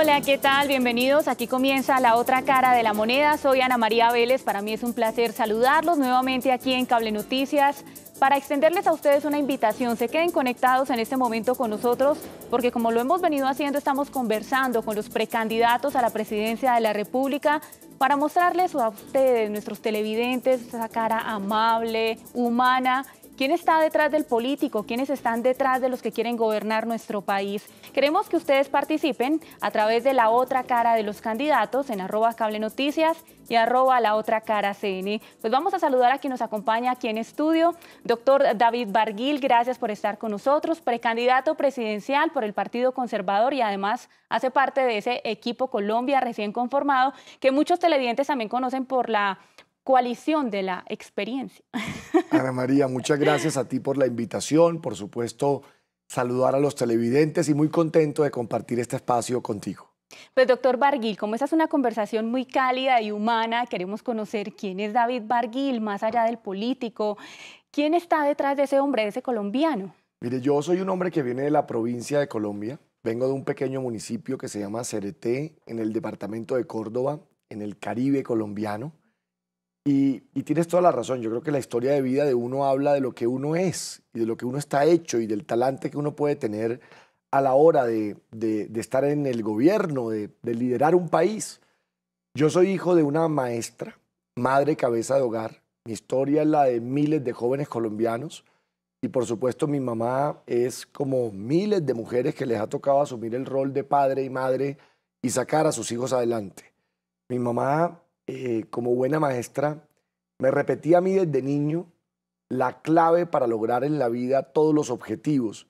Hola, ¿qué tal? Bienvenidos. Aquí comienza la otra cara de la moneda. Soy Ana María Vélez. Para mí es un placer saludarlos nuevamente aquí en Cable Noticias para extenderles a ustedes una invitación. Se queden conectados en este momento con nosotros porque como lo hemos venido haciendo, estamos conversando con los precandidatos a la presidencia de la República para mostrarles a ustedes, nuestros televidentes, esa cara amable, humana ¿Quién está detrás del político? ¿Quiénes están detrás de los que quieren gobernar nuestro país? Queremos que ustedes participen a través de la otra cara de los candidatos en arroba cable noticias y arroba la otra cara CN. E. Pues vamos a saludar a quien nos acompaña aquí en estudio, doctor David Barguil, gracias por estar con nosotros, precandidato presidencial por el Partido Conservador y además hace parte de ese equipo Colombia recién conformado que muchos televidentes también conocen por la coalición de la experiencia. Ana María, muchas gracias a ti por la invitación, por supuesto, saludar a los televidentes y muy contento de compartir este espacio contigo. Pues doctor Barguil, como esta es una conversación muy cálida y humana, queremos conocer quién es David Barguil, más allá del político, quién está detrás de ese hombre, de ese colombiano. Mire, yo soy un hombre que viene de la provincia de Colombia, vengo de un pequeño municipio que se llama Cereté, en el departamento de Córdoba, en el Caribe colombiano. Y, tienes toda la razón, yo creo que la historia de vida de uno habla de lo que uno es y de lo que uno está hecho y del talante que uno puede tener a la hora de, estar en el gobierno, de, de liderar un país. Yo soy hijo de una maestra, madre cabeza de hogar. Mi historia es la de miles de jóvenes colombianos. Y por supuesto mi mamá es como miles de mujeres que les ha tocado asumir el rol de padre y madre y sacar a sus hijos adelante. Mi mamá eh, como buena maestra, me repetía a mí desde niño la clave para lograr en la vida todos los objetivos,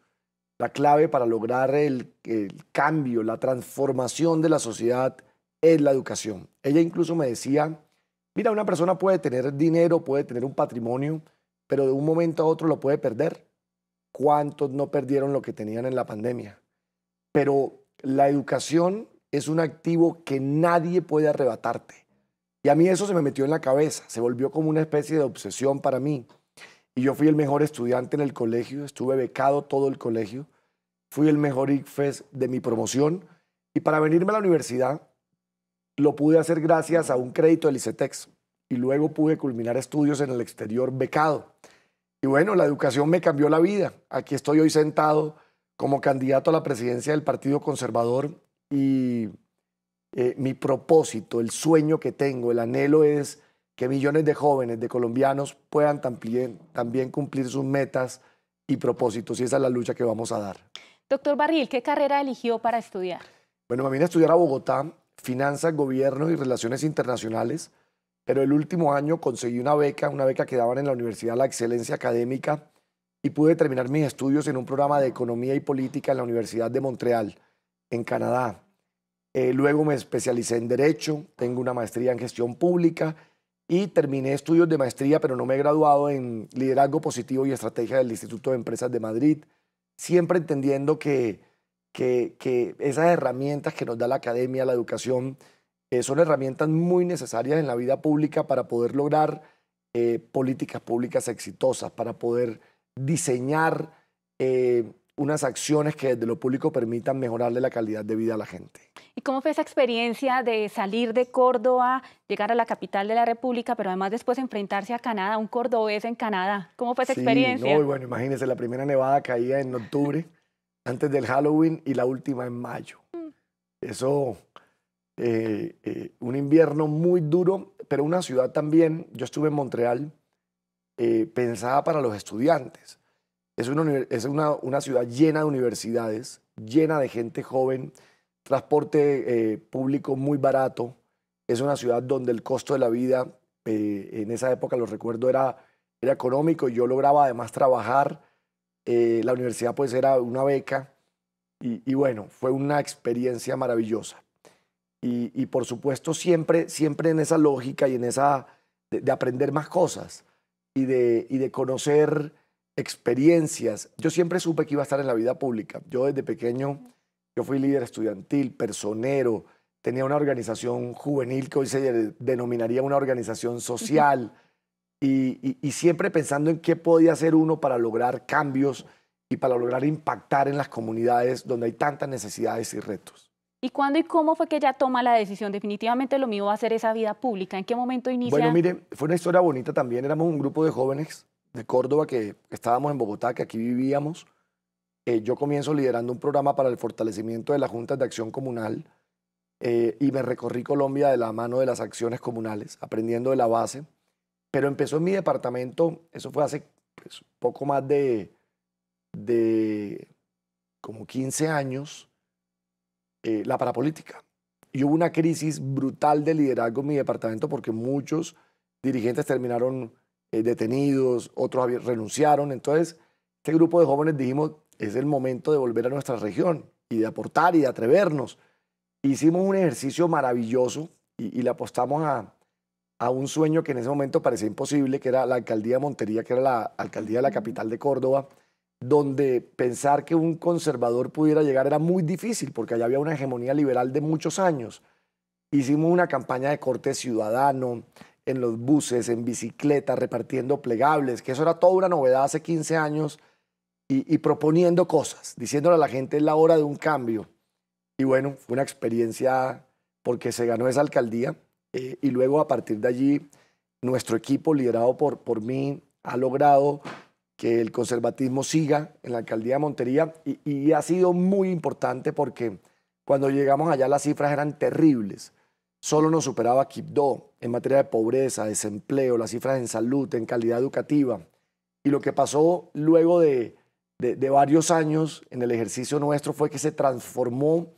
la clave para lograr el, el cambio, la transformación de la sociedad es la educación. Ella incluso me decía, mira, una persona puede tener dinero, puede tener un patrimonio, pero de un momento a otro lo puede perder. ¿Cuántos no perdieron lo que tenían en la pandemia? Pero la educación es un activo que nadie puede arrebatarte. Y a mí eso se me metió en la cabeza, se volvió como una especie de obsesión para mí. Y yo fui el mejor estudiante en el colegio, estuve becado todo el colegio, fui el mejor ICFES de mi promoción. Y para venirme a la universidad, lo pude hacer gracias a un crédito del ICETEX. Y luego pude culminar estudios en el exterior becado. Y bueno, la educación me cambió la vida. Aquí estoy hoy sentado como candidato a la presidencia del Partido Conservador y eh, mi propósito, el sueño que tengo, el anhelo es que millones de jóvenes, de colombianos puedan también, también cumplir sus metas y propósitos. Y esa es la lucha que vamos a dar. Doctor Barril, ¿qué carrera eligió para estudiar? Bueno, me vine a estudiar a Bogotá, finanzas, gobierno y relaciones internacionales, pero el último año conseguí una beca, una beca que daban en la Universidad la Excelencia Académica y pude terminar mis estudios en un programa de economía y política en la Universidad de Montreal, en Canadá. Eh, luego me especialicé en Derecho, tengo una maestría en Gestión Pública y terminé estudios de maestría, pero no me he graduado en Liderazgo Positivo y Estrategia del Instituto de Empresas de Madrid, siempre entendiendo que, que, esas herramientas que nos da la academia, la educación, eh, son herramientas muy necesarias en la vida pública para poder lograr eh, políticas públicas exitosas, para poder diseñar unas acciones que desde lo público permitan mejorarle la calidad de vida a la gente. ¿Y cómo fue esa experiencia de salir de Córdoba, llegar a la capital de la República, pero además después enfrentarse a Canadá, un cordobés en Canadá? ¿Cómo fue esa sí, experiencia? No, bueno, imagínense, la primera nevada caía en octubre, antes del Halloween, y la última en mayo. Mm. Eso, eh, eh, un invierno muy duro, pero una ciudad también, yo estuve en Montreal, eh, pensada para los estudiantes es, una, ciudad llena de universidades, llena de gente joven, transporte eh, público muy barato. Es una ciudad donde el costo de la vida, eh, en esa época lo recuerdo, era, era económico. Yo lograba además trabajar. Eh, la universidad pues era una beca. Y, bueno, fue una experiencia maravillosa. Y, por supuesto siempre, siempre en esa lógica y en esa de, aprender más cosas y de, y de conocer experiencias. Yo siempre supe que iba a estar en la vida pública. Yo desde pequeño, yo fui líder estudiantil, personero, tenía una organización juvenil que hoy se denominaría una organización social y, siempre pensando en qué podía hacer uno para lograr cambios y para lograr impactar en las comunidades donde hay tantas necesidades y retos. ¿Y cuándo y cómo fue que ella toma la decisión? Definitivamente lo mío va a ser esa vida pública. ¿En qué momento inicia? Bueno, mire, fue una historia bonita también. Éramos un grupo de jóvenes de Córdoba, que estábamos en Bogotá, que aquí vivíamos, eh, yo comienzo liderando un programa para el fortalecimiento de las juntas de acción comunal eh, y me recorrí Colombia de la mano de las acciones comunales, aprendiendo de la base. Pero empezó en mi departamento, eso fue hace pues, poco más de, como 15 años, eh, la parapolítica. Y hubo una crisis brutal de liderazgo en mi departamento porque muchos dirigentes terminaron eh, detenidos, otros renunciaron. Entonces, este grupo de jóvenes dijimos, es el momento de volver a nuestra región y de aportar y de atrevernos. Hicimos un ejercicio maravilloso y, y le apostamos a, a un sueño que en ese momento parecía imposible, que era la alcaldía de Montería, que era la alcaldía de la capital de Córdoba, donde pensar que un conservador pudiera llegar era muy difícil, porque allá había una hegemonía liberal de muchos años. Hicimos una campaña de corte ciudadano, en los buses, en bicicleta, repartiendo plegables, que eso era toda una novedad hace 15 años, y, proponiendo cosas, diciéndole a la gente es la hora de un cambio. Y bueno, fue una experiencia porque se ganó esa alcaldía eh, y luego a partir de allí nuestro equipo liderado por, por mí ha logrado que el conservatismo siga en la alcaldía de Montería y ha sido muy importante porque cuando llegamos allá las cifras eran terribles Solo nos superaba Quibdó en materia de pobreza, desempleo, las cifras en salud, en calidad educativa. Y lo que pasó luego de, de varios años en el ejercicio nuestro fue que se transformó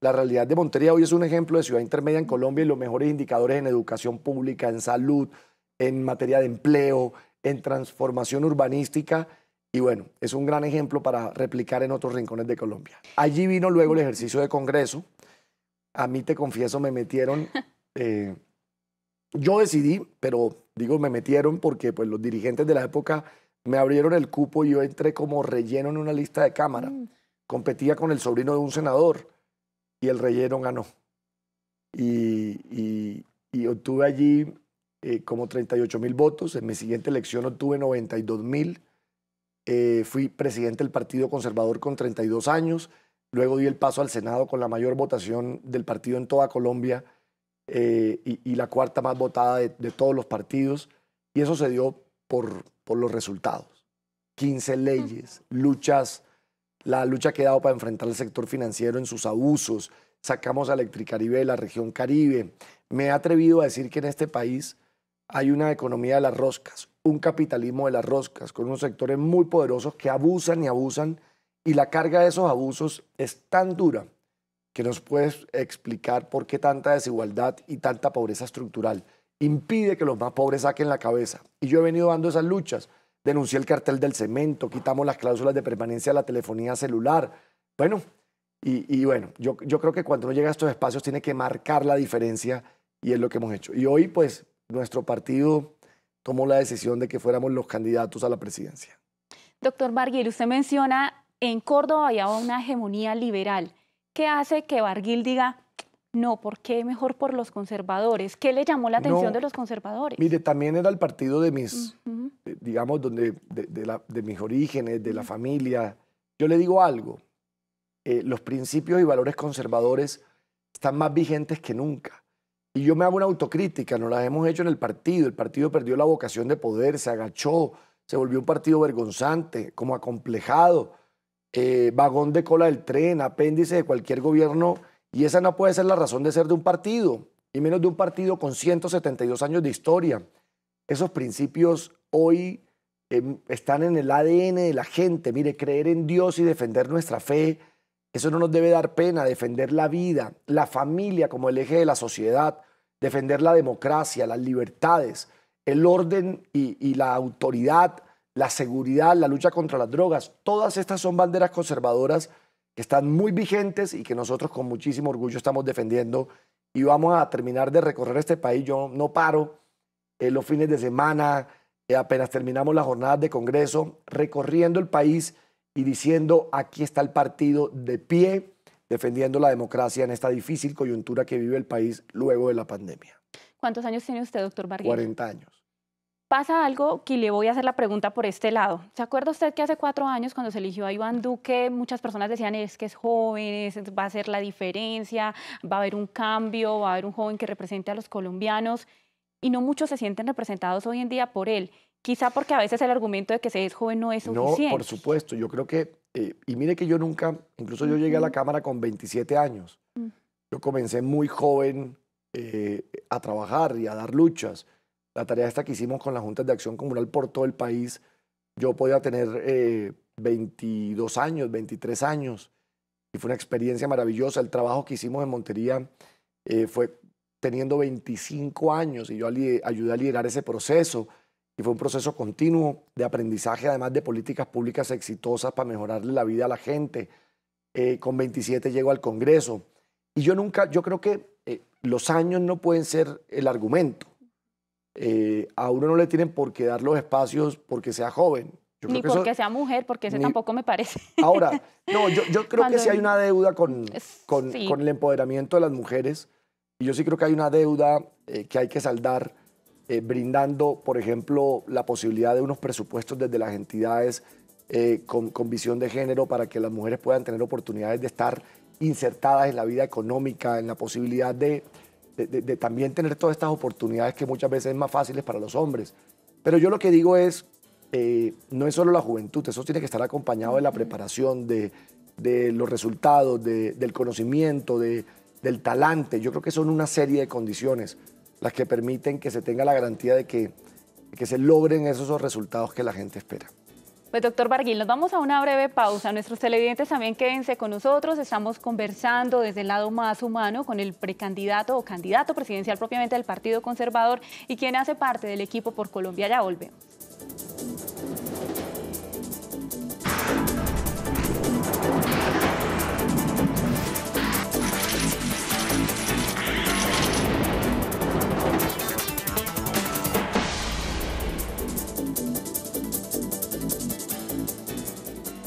la realidad de Montería. Hoy es un ejemplo de ciudad intermedia en Colombia y los mejores indicadores en educación pública, en salud, en materia de empleo, en transformación urbanística. Y bueno, es un gran ejemplo para replicar en otros rincones de Colombia. Allí vino luego el ejercicio de Congreso, a mí, te confieso, me metieron. Eh, yo decidí, pero digo, me metieron porque pues, los dirigentes de la época me abrieron el cupo y yo entré como relleno en una lista de cámara. Mm. Competía con el sobrino de un senador y el relleno ganó. Y, obtuve allí eh, como 38 mil votos. En mi siguiente elección obtuve 92 mil. Eh, fui presidente del Partido Conservador con 32 años. Luego di el paso al Senado con la mayor votación del partido en toda Colombia eh, y, la cuarta más votada de, todos los partidos. Y eso se dio por, por los resultados. 15 leyes, luchas, la lucha que he dado para enfrentar al sector financiero en sus abusos. Sacamos a Electricaribe de la región Caribe. Me he atrevido a decir que en este país hay una economía de las roscas, un capitalismo de las roscas, con unos sectores muy poderosos que abusan y abusan y la carga de esos abusos es tan dura que nos puedes explicar por qué tanta desigualdad y tanta pobreza estructural impide que los más pobres saquen la cabeza. Y yo he venido dando esas luchas. Denuncié el cartel del cemento, quitamos las cláusulas de permanencia de la telefonía celular. Bueno, y, bueno, yo, creo que cuando uno llega a estos espacios tiene que marcar la diferencia y es lo que hemos hecho. Y hoy, pues, nuestro partido tomó la decisión de que fuéramos los candidatos a la presidencia. Doctor Barguil, usted menciona en Córdoba había una hegemonía liberal ¿Qué hace que Barguil diga, no, ¿por qué mejor por los conservadores? ¿Qué le llamó la atención de los conservadores? Mire, también era el partido de mis, eh, digamos, donde, de, mis orígenes, de la familia. Yo le digo algo, eh, los principios y valores conservadores están más vigentes que nunca. Y yo me hago una autocrítica, No las hemos hecho en el partido. El partido perdió la vocación de poder, se agachó, se volvió un partido vergonzante, como acomplejado. Eh, vagón de cola del tren, apéndice de cualquier gobierno, y esa no puede ser la razón de ser de un partido, y menos de un partido con 172 años de historia. Esos principios hoy em, están en el ADN de la gente. Mire, creer en Dios y defender nuestra fe, eso no nos debe dar pena, defender la vida, la familia como el eje de la sociedad, defender la democracia, las libertades, el orden y, y la autoridad la seguridad, la lucha contra las drogas. Todas estas son banderas conservadoras que están muy vigentes y que nosotros con muchísimo orgullo estamos defendiendo y vamos a terminar de recorrer este país. Yo no paro eh, los fines de semana, eh, apenas terminamos las jornadas de Congreso, recorriendo el país y diciendo, aquí está el partido de pie defendiendo la democracia en esta difícil coyuntura que vive el país luego de la pandemia. ¿Cuántos años tiene usted, doctor vargas 40 años pasa algo que le voy a hacer la pregunta por este lado. ¿Se acuerda usted que hace cuatro años cuando se eligió a Iván Duque, muchas personas decían es que es joven, va a ser la diferencia, va a haber un cambio, va a haber un joven que represente a los colombianos y no muchos se sienten representados hoy en día por él. Quizá porque a veces el argumento de que se es joven no es suficiente. No, por supuesto, yo creo que, eh, y mire que yo nunca, incluso yo llegué a la Cámara con 27 años. Mm. Yo comencé muy joven eh, a trabajar y a dar luchas la tarea esta que hicimos con las juntas de acción comunal por todo el país, yo podía tener 22 eh, años, 23 años, y fue una experiencia maravillosa. El trabajo que hicimos en Montería eh, fue teniendo 25 años y yo ayudé a liderar ese proceso. Y fue un proceso continuo de aprendizaje, además de políticas públicas exitosas para mejorarle la vida a la gente. Eh, con 27 llego al Congreso. Y yo nunca, yo creo que los años no pueden ser el argumento. Eh, a uno no le tienen por qué dar los espacios porque sea joven. ni porque sea mujer, porque ese tampoco me parece. Ahora, no, yo, creo que sí hay una deuda con, con, el empoderamiento de las mujeres. Y yo sí creo que hay una deuda eh, que hay que saldar, eh, brindando, por ejemplo, la posibilidad de unos presupuestos desde las entidades con, con, visión de género para que las mujeres puedan tener oportunidades de estar insertadas en la vida económica, en la posibilidad de de, también tener todas estas oportunidades que muchas veces es más fáciles para los hombres. Pero yo lo que digo es, eh, no es solo la juventud, eso tiene que estar acompañado de la preparación, de, los resultados, del conocimiento, del talante. Yo creo que son una serie de condiciones las que permiten que se tenga la garantía de que se logren esos resultados que la gente espera. Pues doctor Barguil, nos vamos a una breve pausa. Nuestros televidentes también quédense con nosotros. Estamos conversando desde el lado más humano con el precandidato o candidato presidencial propiamente del Partido Conservador y quien hace parte del equipo por Colombia. Ya volvemos.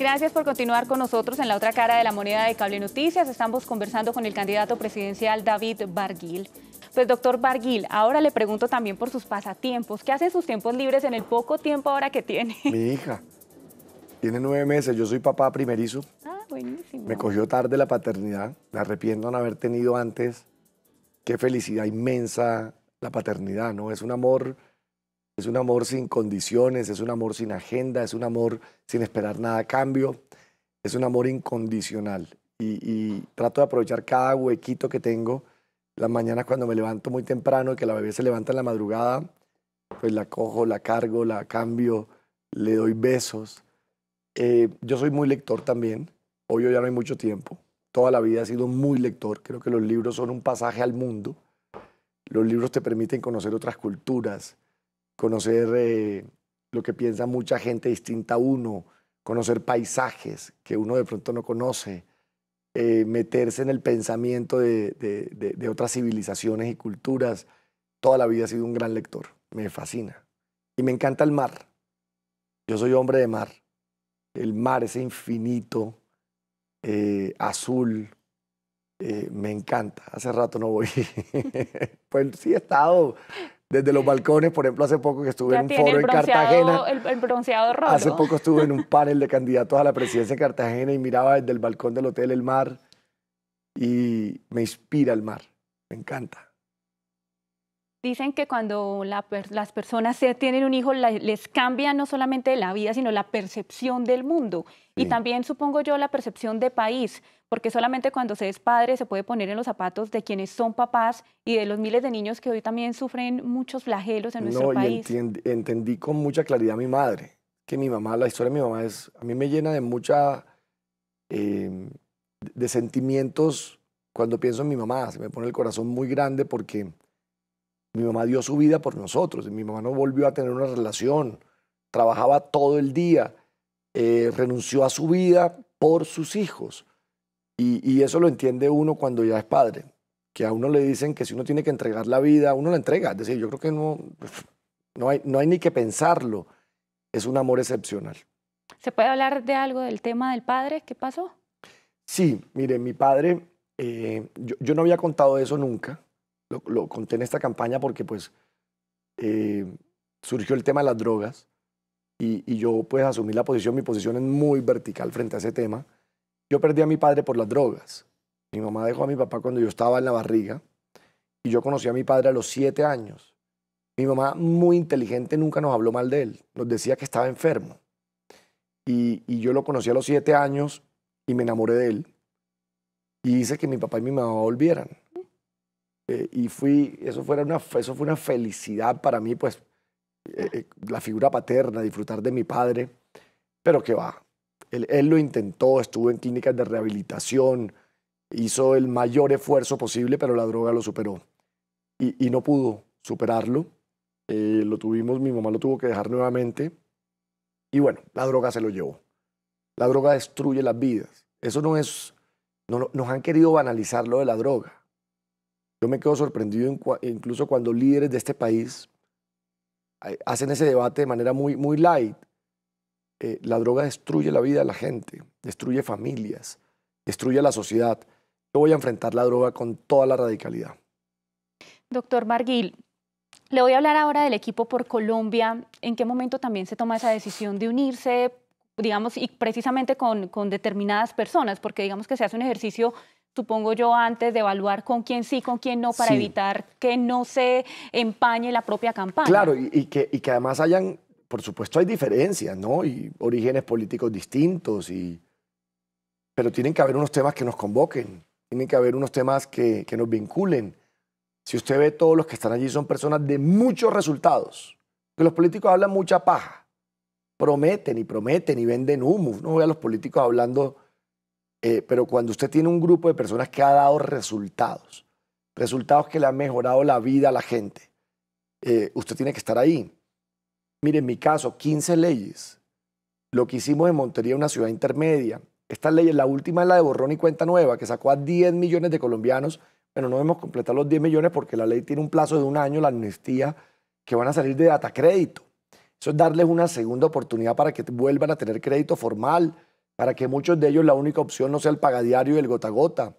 Gracias por continuar con nosotros en la otra cara de la moneda de Cable Noticias. Estamos conversando con el candidato presidencial David Barguil. Pues doctor Barguil, ahora le pregunto también por sus pasatiempos. ¿Qué hace sus tiempos libres en el poco tiempo ahora que tiene? Mi hija. Tiene nueve meses, yo soy papá primerizo. Ah, buenísimo. Me cogió tarde la paternidad, me arrepiento de no haber tenido antes. Qué felicidad inmensa la paternidad, ¿no? Es un amor es un amor sin condiciones, es un amor sin agenda, es un amor sin esperar nada a cambio, es un amor incondicional. Y, trato de aprovechar cada huequito que tengo. Las mañanas cuando me levanto muy temprano, y que la bebé se levanta en la madrugada, pues la cojo, la cargo, la cambio, le doy besos. Eh, yo soy muy lector también. Hoy ya no hay mucho tiempo. Toda la vida he sido muy lector. Creo que los libros son un pasaje al mundo. Los libros te permiten conocer otras culturas, conocer eh, lo que piensa mucha gente distinta a uno, conocer paisajes que uno de pronto no conoce, eh, meterse en el pensamiento de, otras civilizaciones y culturas. Toda la vida he sido un gran lector, me fascina. Y me encanta el mar. Yo soy hombre de mar. El mar, es infinito, eh, azul, me encanta. Hace rato no voy. pues sí he estado desde los balcones. Por ejemplo, hace poco que estuve en un foro en Cartagena. El, bronceado rojo. Hace poco estuve en un panel de candidatos a la presidencia de Cartagena y miraba desde el balcón del hotel el mar y me inspira el mar. Me encanta. Dicen que cuando las personas tienen un hijo les cambia no solamente la vida, sino la percepción del mundo. Y también supongo yo la percepción de país, porque solamente cuando se es padre se puede poner en los zapatos de quienes son papás y de los miles de niños que hoy también sufren muchos flagelos en nuestro no, país. Y entendí con mucha claridad a mi madre, que mi mamá, la historia de mi mamá es, a mí me llena de mucha, em, de sentimientos cuando pienso en mi mamá, se me pone el corazón muy grande porque mi mamá dio su vida por nosotros. Mi mamá no volvió a tener una relación. Trabajaba todo el día. Eh, renunció a su vida por sus hijos. Y, eso lo entiende uno cuando ya es padre. Que a uno le dicen que si uno tiene que entregar la vida, uno la entrega. Es decir, yo creo que no, no, hay, no hay ni que pensarlo. Es un amor excepcional. ¿Se puede hablar de algo del tema del padre? ¿Qué pasó? Sí, mire, mi padre, eh, yo no había contado eso nunca lo, conté en esta campaña porque pues eh, surgió el tema de las drogas y, yo pues asumí la posición, mi posición es muy vertical frente a ese tema. Yo perdí a mi padre por las drogas. Mi mamá dejó a mi papá cuando yo estaba en la barriga y yo conocí a mi padre a los siete años. Mi mamá, muy inteligente, nunca nos habló mal de él. Nos decía que estaba enfermo. y yo lo conocí a los siete años y me enamoré de él. Y hice que mi papá y mi mamá volvieran. Eh, y fui, eso, fuera una, eso fue una felicidad para mí, pues, eh, eh, la figura paterna, disfrutar de mi padre, pero que va. Él, lo intentó, estuvo en clínicas de rehabilitación, hizo el mayor esfuerzo posible, pero la droga lo superó. Y, no pudo superarlo. lo tuvimos, mi mamá lo tuvo que dejar nuevamente. Y bueno, la droga se lo llevó. La droga destruye las vidas. Eso no es, no, nos han querido banalizar lo de la droga. Yo me quedo sorprendido incluso cuando líderes de este país eh, hacen ese debate de manera muy, muy light. Eh, la droga destruye la vida de la gente, destruye familias, destruye la sociedad. Yo voy a enfrentar la droga con toda la radicalidad. Doctor Marguil, le voy a hablar ahora del equipo por Colombia. ¿En qué momento también se toma esa decisión de unirse, digamos, y precisamente con, con determinadas personas? Porque digamos que se hace un ejercicio supongo yo, antes de evaluar con quién sí, con quién no, para evitar que no se empañe la propia campaña. Claro, y, que, y que además hayan, por supuesto, hay diferencias, ¿no? Y orígenes políticos distintos, y... pero tienen que haber unos temas que nos convoquen, tienen que haber unos temas que, que nos vinculen. Si usted ve, todos los que están allí son personas de muchos resultados, que los políticos hablan mucha paja, prometen y prometen y venden humo. No ve a los políticos hablando eh, pero cuando usted tiene un grupo de personas que ha dado resultados, resultados que le han mejorado la vida a la gente, eh, usted tiene que estar ahí. Mire, en mi caso, 15 leyes. Lo que hicimos en Montería, una ciudad intermedia. Esta ley, la última es la de Borrón y Cuenta Nueva, que sacó a 10 millones de colombianos. Bueno, no hemos completado los 10 millones porque la ley tiene un plazo de un año, la amnistía, que van a salir de data crédito. Eso es darles una segunda oportunidad para que vuelvan a tener crédito formal, para que muchos de ellos la única opción no sea el pagadiario y el gota gota,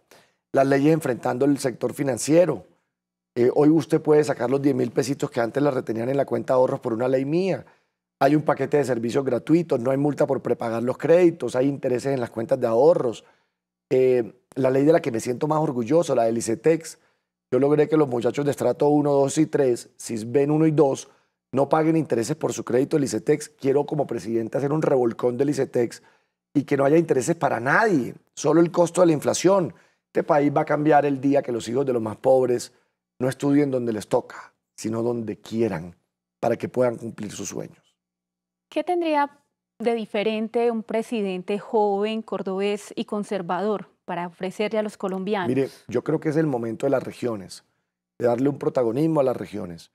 las leyes enfrentando el sector financiero. Eh, hoy usted puede sacar los 10 mil pesitos que antes la retenían en la cuenta de ahorros por una ley mía. Hay un paquete de servicios gratuitos, no hay multa por prepagar los créditos, hay intereses en las cuentas de ahorros. Eh, la ley de la que me siento más orgulloso, la del ICETEX, yo logré que los muchachos de estrato 1, 2 y 3, ven 1 y 2, no paguen intereses por su crédito del ICETEX. Quiero como presidente hacer un revolcón del ICETEX y que no haya intereses para nadie, solo el costo de la inflación. Este país va a cambiar el día que los hijos de los más pobres no estudien donde les toca, sino donde quieran, para que puedan cumplir sus sueños. ¿Qué tendría de diferente un presidente joven, cordobés y conservador para ofrecerle a los colombianos? Mire, yo creo que es el momento de las regiones, de darle un protagonismo a las regiones.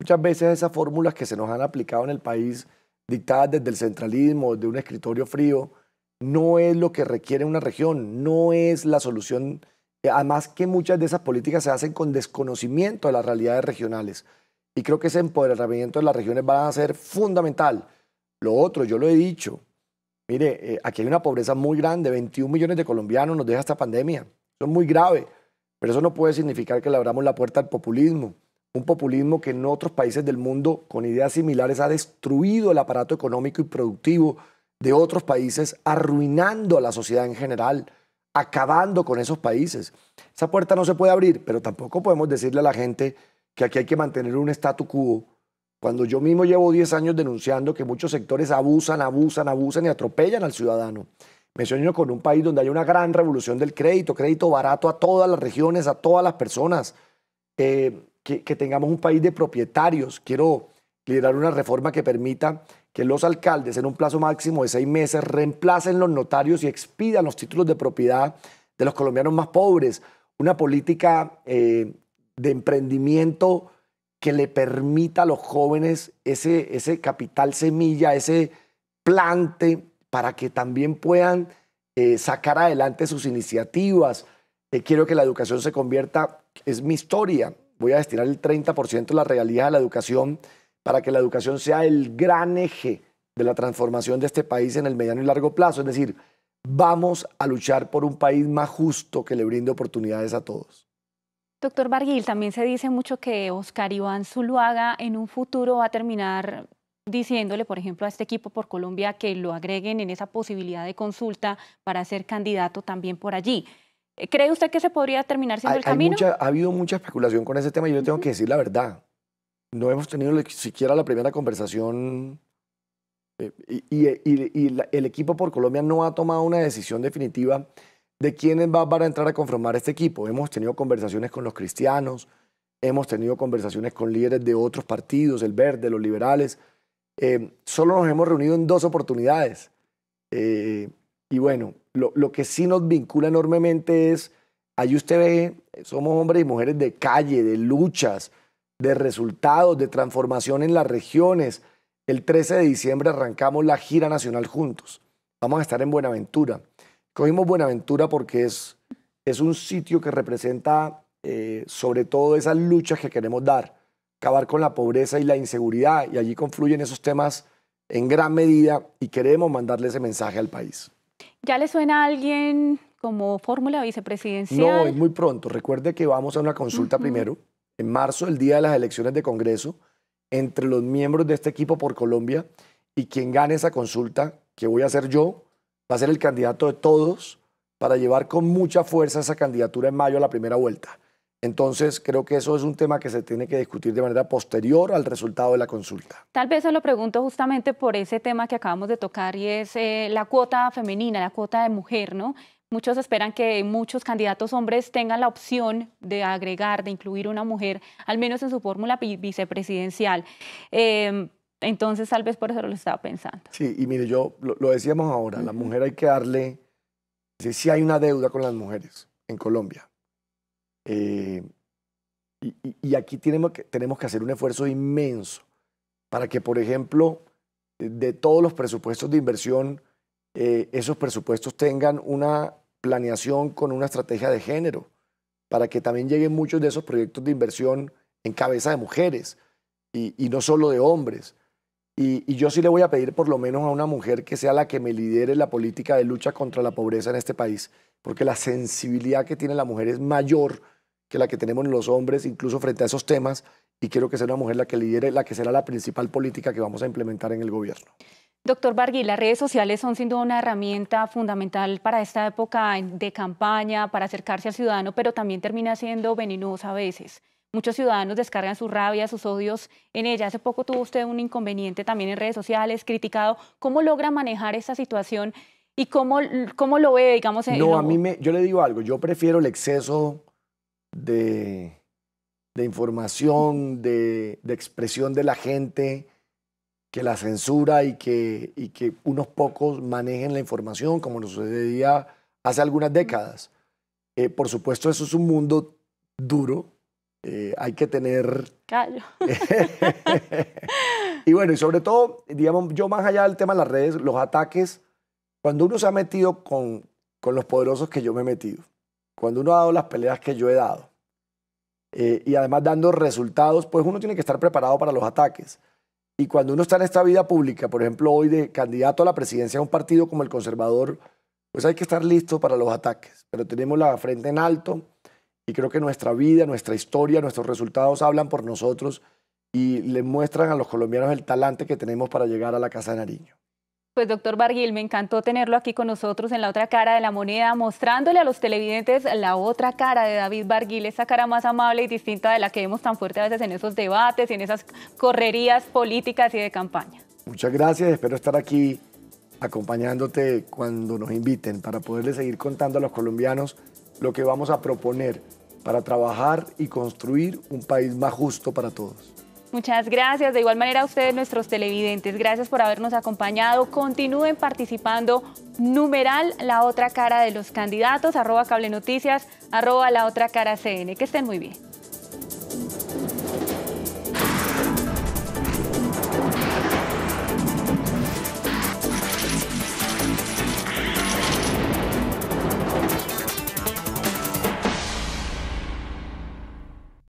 Muchas veces esas fórmulas que se nos han aplicado en el país, dictadas desde el centralismo, desde un escritorio frío, no es lo que requiere una región, no es la solución. Eh, además que muchas de esas políticas se hacen con desconocimiento de las realidades regionales. Y creo que ese empoderamiento de las regiones va a ser fundamental. Lo otro, yo lo he dicho, mire, eh, aquí hay una pobreza muy grande, 21 millones de colombianos nos deja esta pandemia. Eso es muy grave, pero eso no puede significar que le abramos la puerta al populismo. Un populismo que en otros países del mundo con ideas similares ha destruido el aparato económico y productivo de otros países, arruinando a la sociedad en general, acabando con esos países. Esa puerta no se puede abrir, pero tampoco podemos decirle a la gente que aquí hay que mantener un statu quo. Cuando yo mismo llevo 10 años denunciando que muchos sectores abusan, abusan, abusan y atropellan al ciudadano. Me sueño con un país donde hay una gran revolución del crédito, crédito barato a todas las regiones, a todas las personas. Eh, que, que, tengamos un país de propietarios. Quiero liderar una reforma que permita que los alcaldes en un plazo máximo de seis meses reemplacen los notarios y expidan los títulos de propiedad de los colombianos más pobres. Una política eh, de emprendimiento que le permita a los jóvenes ese, ese capital semilla, ese plante, para que también puedan eh, sacar adelante sus iniciativas. Eh, quiero que la educación se convierta, es mi historia, voy a destinar el 30% de la realidad de la educación para que la educación sea el gran eje de la transformación de este país en el mediano y largo plazo. Es decir, vamos a luchar por un país más justo que le brinde oportunidades a todos. Doctor Barguil, también se dice mucho que Oscar Iván Zuluaga en un futuro va a terminar diciéndole, por ejemplo, a este equipo por Colombia que lo agreguen en esa posibilidad de consulta para ser candidato también por allí. ¿Cree usted que se podría terminar siendo el camino? ha habido mucha especulación con ese tema y yo le tengo que decir la verdad no hemos tenido siquiera la primera conversación eh, y, el equipo por Colombia no ha tomado una decisión definitiva de quiénes va a entrar a conformar este equipo. Hemos tenido conversaciones con los cristianos, hemos tenido conversaciones con líderes de otros partidos, el verde, los liberales. Eh, solo nos hemos reunido en dos oportunidades. Eh, y bueno, lo, lo, que sí nos vincula enormemente es, ahí usted ve, somos hombres y mujeres de calle, de luchas, de resultados, de transformación en las regiones. El 13 de diciembre arrancamos la gira nacional juntos. Vamos a estar en Buenaventura. Cogimos Buenaventura porque es, es un sitio que representa eh, sobre todo esas luchas que queremos dar, acabar con la pobreza y la inseguridad, y allí confluyen esos temas en gran medida y queremos mandarle ese mensaje al país. ¿Ya le suena a alguien como fórmula vicepresidencial? No, es muy pronto. Recuerde que vamos a una consulta primero en marzo, el día de las elecciones de Congreso, entre los miembros de este equipo por Colombia y quien gane esa consulta, que voy a ser yo, va a ser el candidato de todos para llevar con mucha fuerza esa candidatura en mayo a la primera vuelta. Entonces, creo que eso es un tema que se tiene que discutir de manera posterior al resultado de la consulta. Tal vez se lo pregunto justamente por ese tema que acabamos de tocar y es eh, la cuota femenina, la cuota de mujer, ¿no? Muchos esperan que muchos candidatos hombres tengan la opción de agregar, de incluir una mujer, al menos en su fórmula vicepresidencial. Em, entonces, tal vez por eso lo estaba pensando. Sí, y mire, yo lo, decíamos ahora, la mujer hay que darle, si hay una deuda con las mujeres en Colombia eh, y, aquí tenemos que, tenemos que hacer un esfuerzo inmenso para que, por ejemplo, de todos los presupuestos de inversión, eh, esos presupuestos tengan una planeación con una estrategia de género, para que también lleguen muchos de esos proyectos de inversión en cabeza de mujeres y no solo de hombres. Y, yo sí le voy a pedir por lo menos a una mujer que sea la que me lidere la política de lucha contra la pobreza en este país, porque la sensibilidad que tiene la mujer es mayor que la que tenemos los hombres, incluso frente a esos temas, y quiero que sea una mujer la que lidere, la que será la principal política que vamos a implementar en el gobierno. Doctor Bargui, las redes sociales son sin duda una herramienta fundamental para esta época de campaña, para acercarse al ciudadano, pero también termina siendo venenosa a veces muchos ciudadanos descargan su rabia, sus odios en ella. Hace poco tuvo usted un inconveniente también en redes sociales, criticado. ¿Cómo logra manejar esa situación y cómo, cómo lo ve, digamos? no, a mí me, yo le digo algo, yo prefiero el exceso de, información, de, expresión de la gente que la censura y que, y que unos pocos manejen la información, como nos sucedía hace algunas décadas. Eh, por supuesto, eso es un mundo duro, eh, hay que tener... Callo. y bueno, y sobre todo, digamos, yo más allá del tema de las redes, los ataques, cuando uno se ha metido con, con los poderosos que yo me he metido, cuando uno ha dado las peleas que yo he dado, eh, y además dando resultados, pues uno tiene que estar preparado para los ataques. Y cuando uno está en esta vida pública, por ejemplo, hoy de candidato a la presidencia de un partido como el conservador, pues hay que estar listo para los ataques. Pero tenemos la frente en alto, y creo que nuestra vida, nuestra historia, nuestros resultados hablan por nosotros y le muestran a los colombianos el talante que tenemos para llegar a la Casa de Nariño. Pues doctor Barguil, me encantó tenerlo aquí con nosotros en la otra cara de la moneda, mostrándole a los televidentes la otra cara de David Barguil, esa cara más amable y distinta de la que vemos tan fuerte a veces en esos debates y en esas correrías políticas y de campaña. Muchas gracias, espero estar aquí acompañándote cuando nos inviten para poderle seguir contando a los colombianos lo que vamos a proponer para trabajar y construir un país más justo para todos. Muchas gracias. De igual manera a ustedes, nuestros televidentes, gracias por habernos acompañado. Continúen participando. Numeral, la otra cara de los candidatos, arroba cable noticias, arroba la otra cara CN. Que estén muy bien.